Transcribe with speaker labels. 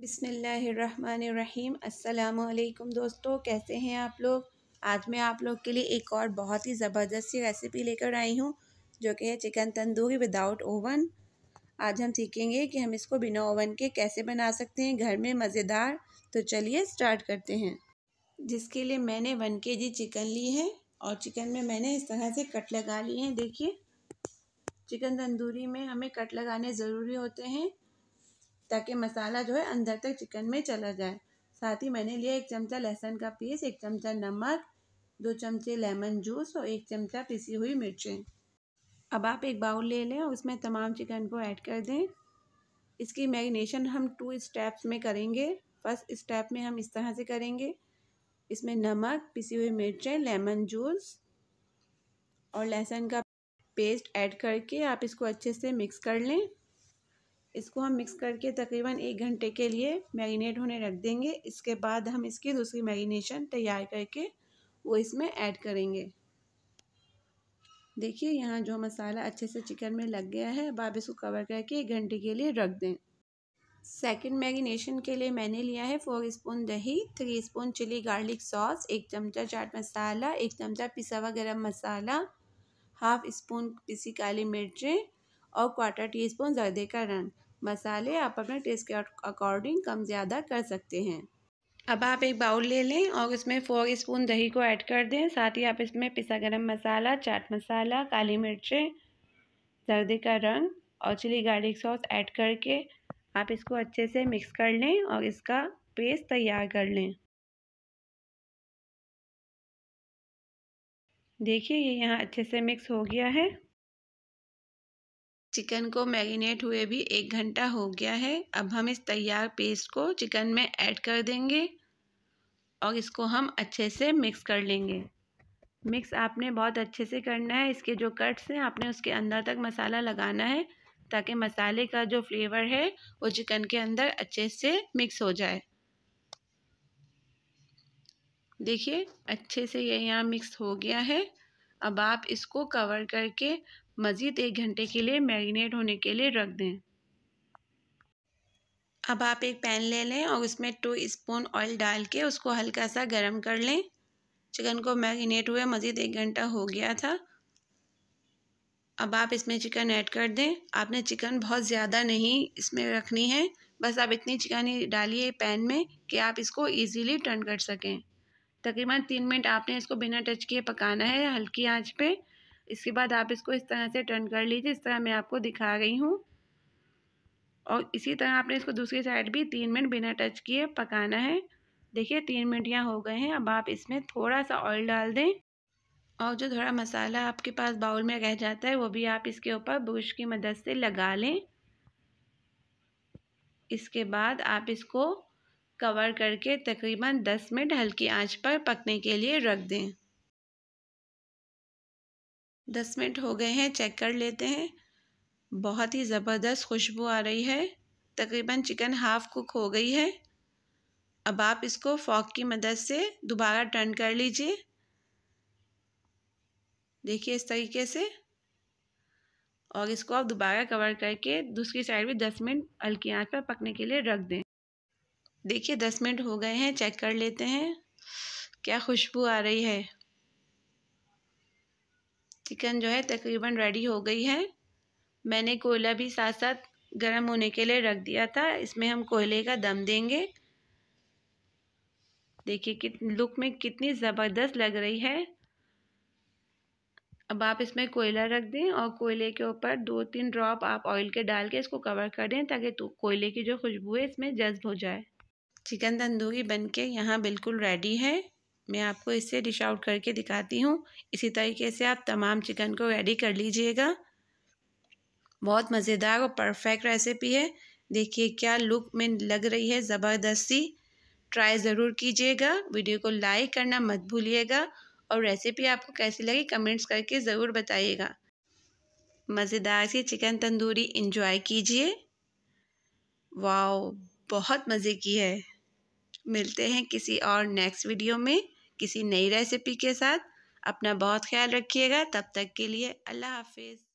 Speaker 1: बिसमीम् अल्लाम दोस्तों कैसे हैं आप लोग आज मैं आप लोग के लिए एक और बहुत ही ज़बरदस्त सी रेसिपी लेकर आई हूँ जो कि है चिकन तंदूरी विदाउट ओवन आज हम सीखेंगे कि हम इसको बिना ओवन के कैसे बना सकते हैं घर में मज़ेदार तो चलिए स्टार्ट करते हैं जिसके लिए मैंने वन के जी चिकन ली है और चिकन में मैंने इस तरह से कट लगा लिए हैं देखिए चिकन तंदूरी में हमें कट लगाने ज़रूरी होते हैं ताकि मसाला जो है अंदर तक चिकन में चला जाए साथ ही मैंने लिया एक चमचा लहसुन का पीस एक चमचा नमक दो चमचे लेमन जूस और एक चमचा पिसी हुई मिर्चें अब आप एक बाउल ले लें और उसमें तमाम चिकन को ऐड कर दें इसकी मैरिनेशन हम टू स्टेप्स में करेंगे फर्स्ट स्टेप में हम इस तरह से करेंगे इसमें नमक पिसी हुई मिर्चें लेमन जूस और लहसुन का पेस्ट ऐड करके आप इसको अच्छे से मिक्स कर लें इसको हम मिक्स करके तकरीबन एक घंटे के लिए मैरिनेट होने रख देंगे इसके बाद हम इसकी दूसरी मैरिनेशन तैयार करके वो इसमें ऐड करेंगे देखिए यहाँ जो मसाला अच्छे से चिकन में लग गया है अब आप इसको कवर करके एक घंटे के लिए रख दें सेकंड मैरिनेशन के लिए मैंने लिया है फोर स्पून दही three spoon chilli garlic sauce एक चमचा चाट मसाला एक चमचा पिसा हुआ गर्म मसाला हाफ स्पून पिसी काली मिर्चें और क्वार्टर टी स्पून जर्दे का रंग मसाले आप अपने टेस्ट के अकॉर्डिंग कम ज़्यादा कर सकते हैं अब आप एक बाउल ले लें और उसमें फोर स्पून दही को ऐड कर दें साथ ही आप इसमें पिसा गरम मसाला चाट मसाला काली मिर्चें जर्दी का रंग और चिली गार्लिक सॉस ऐड करके आप इसको अच्छे से मिक्स कर लें और इसका पेस्ट तैयार कर लें देखिए ये यहाँ अच्छे से मिक्स हो गया है चिकन को मैरिनेट हुए भी एक घंटा हो गया है अब हम इस तैयार पेस्ट को चिकन में ऐड कर देंगे और इसको हम अच्छे से मिक्स कर लेंगे मिक्स आपने बहुत अच्छे से करना है इसके जो कट्स हैं आपने उसके अंदर तक मसाला लगाना है ताकि मसाले का जो फ्लेवर है वो चिकन के अंदर अच्छे से मिक्स हो जाए देखिए अच्छे से ये यहाँ मिक्स हो गया है अब आप इसको कवर करके मज़ीद एक घंटे के लिए मैरिनेट होने के लिए रख दें अब आप एक पैन ले लें और उसमें टू स्पून ऑयल डाल के उसको हल्का सा गर्म कर लें चिकन को मैरिनेट हुए मज़ीद एक घंटा हो गया था अब आप इसमें चिकन ऐड कर दें आपने चिकन बहुत ज़्यादा नहीं इसमें रखनी है बस आप इतनी चिकन ही डालिए पैन में कि आप इसको इजीली टर्न कर सकें तकरीबन तीन मिनट आपने इसको बिना टच किए पकाना है हल्की आंच पे इसके बाद आप इसको इस तरह से टर्न कर लीजिए इस तरह मैं आपको दिखा रही हूँ और इसी तरह आपने इसको दूसरी साइड भी तीन मिनट बिना टच किए पकाना है देखिए तीन मिनट यहाँ हो गए हैं अब आप इसमें थोड़ा सा ऑयल डाल दें और जो थोड़ा मसाला आपके पास बाउल में रह जाता है वो भी आप इसके ऊपर ब्रश की मदद से लगा लें इसके बाद आप इसको कवर करके तकरीबन 10 मिनट हल्की आंच पर पकने के लिए रख दें दस मिनट हो गए हैं चेक कर लेते हैं बहुत ही ज़बरदस्त खुशबू आ रही है तकरीबन चिकन हाफ़ कुक हो गई है अब आप इसको फॉक की मदद से दोबारा टर्न कर लीजिए देखिए इस तरीके से और इसको आप दोबारा कवर करके दूसरी साइड भी दस मिनट हल्की आंच पर पकने के लिए रख दें देखिए दस मिनट हो गए हैं चेक कर लेते हैं क्या खुशबू आ रही है चिकन जो है तकरीबन रेडी हो गई है मैंने कोयला भी साथ साथ गर्म होने के लिए रख दिया था इसमें हम कोयले का दम देंगे देखिए कित लुक में कितनी ज़बरदस्त लग रही है अब आप इसमें कोयला रख दें और कोयले के ऊपर दो तीन ड्रॉप आप ऑयल के डाल के इसको कवर कर दें ताकि तो कोयले की जो खुशबू है इसमें जज्ब हो जाए चिकन तंदूरी बन के यहाँ बिल्कुल रेडी है मैं आपको इसे डिश आउट करके दिखाती हूँ इसी तरीके से आप तमाम चिकन को रेडी कर लीजिएगा बहुत मज़ेदार और परफेक्ट रेसिपी है देखिए क्या लुक में लग रही है ज़बरदस्ती ट्राई ज़रूर कीजिएगा वीडियो को लाइक करना मत भूलिएगा और रेसिपी आपको कैसी लगी कमेंट्स करके ज़रूर बताइएगा मज़ेदार सी चिकन तंदूरी इंजॉय कीजिए वाओ बहुत मज़े की है मिलते हैं किसी और नेक्स्ट वीडियो में किसी नई रेसिपी के साथ अपना बहुत ख्याल रखिएगा तब तक के लिए अल्लाह हाफिज़